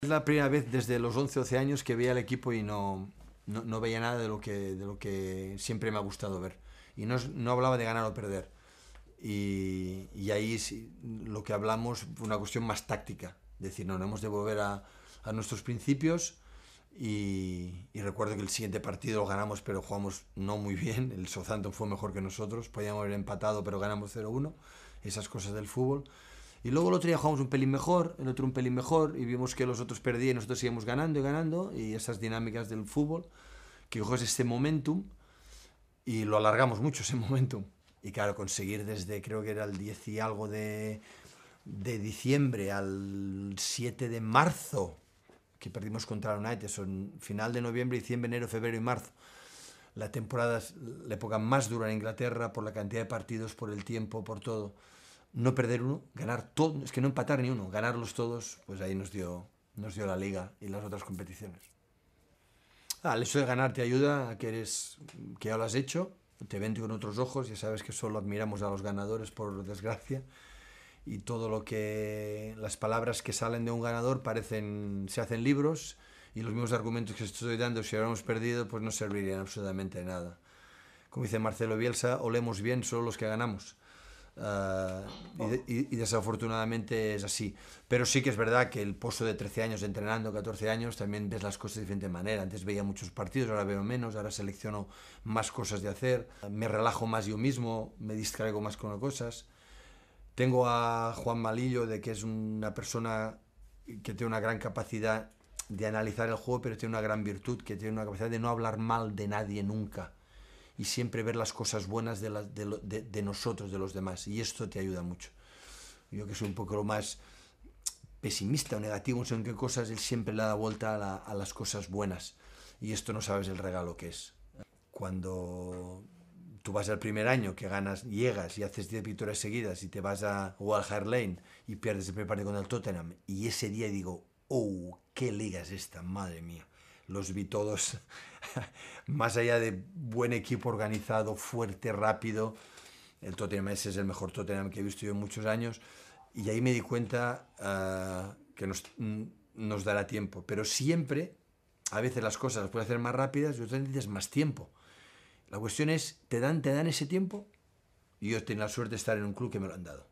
Es la primera vez desde los 11, 12 años que veía el equipo y no, no, veía nada de lo, que, de lo que siempre me ha gustado ver. Y no, hablaba de ganar o perder. Y, ahí lo que hablamos fue una cuestión más táctica. Decir, no, no hemos de volver a, nuestros principios. Y, recuerdo que el siguiente partido lo ganamos, pero jugamos no muy bien. El Southampton fue mejor que nosotros. Podíamos haber empatado, pero ganamos 0-1. Esas cosas del fútbol. Y luego el otro día jugamos un pelín mejor, el otro un pelín mejor, y vimos que los otros perdían y nosotros íbamos ganando y ganando, y esas dinámicas del fútbol, que es este momentum y lo alargamos mucho ese momentum. Y claro, conseguir desde creo que era el 10 y algo de, diciembre al 7 de marzo, que perdimos contra el United, son final de noviembre, y diciembre, enero, febrero y marzo. La temporada, la época más dura en Inglaterra por la cantidad de partidos, por el tiempo, por todo no perder uno, ganar todos, es que no empatar ni uno, ganarlos todos, pues ahí nos dio, nos dio la liga y las otras competiciones. Ah, el de ganar te ayuda a que, eres, que ya lo has hecho, te ven con otros ojos, ya sabes que solo admiramos a los ganadores por desgracia y todo lo que las palabras que salen de un ganador parecen se hacen libros y los mismos argumentos que estoy dando si hubiéramos perdido pues no servirían absolutamente de nada. Como dice Marcelo Bielsa, olemos bien solo los que ganamos. Eh, y, desafortunadamente es así. Pero sí que es verdad que el pozo de 13 años entrenando, 14 años, también ves las cosas de diferente manera. Antes veía muchos partidos, ahora veo menos, ahora selecciono más cosas de hacer, me relajo más yo mismo, me distraigo más con las cosas. Tengo a Juan Malillo, de que es una persona que tiene una gran capacidad de analizar el juego, pero tiene una gran virtud, que tiene una capacidad de no hablar mal de nadie nunca y siempre ver las cosas buenas de, nosotros, de los demás. Y esto te ayuda mucho. Yo que soy un poco lo más pesimista o negativo, en qué cosas, él siempre le da vuelta a, las cosas buenas. Y esto no sabes el regalo que es. Cuando tú vas al primer año que ganas, llegas y haces 10 victorias seguidas y te vas a Walhart Lane y pierdes el primer partido con el Tottenham y ese día digo, oh, qué liga es esta, madre mía los vi todos, más allá de buen equipo organizado, fuerte, rápido. El Tottenham ese es el mejor Tottenham que he visto yo en muchos años. Y ahí me di cuenta ah, que mm, nos, dará tiempo. Pero siempre, a veces las cosas las puedes hacer más rápidas y otras necesitas más tiempo. La cuestión es, ¿te dan, te dan ese tiempo? Y yo tenido la suerte de estar en un club que me lo han dado.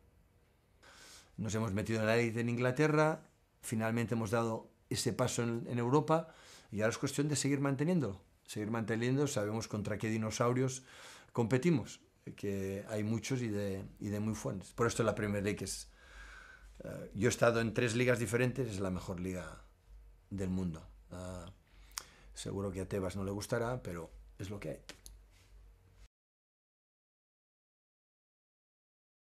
Nos hemos metido en la élite en Inglaterra, finalmente hemos dado ese paso en Europa y ahora es cuestión de seguir manteniéndolo. Seguir manteniendo, sabemos contra qué dinosaurios competimos, que hay muchos y de, de muy fuertes. Por esto la Premier League es... Eh, yo he estado en tres ligas diferentes, es la mejor liga del mundo. Ah, seguro que a Tebas no le gustará, pero es lo que hay.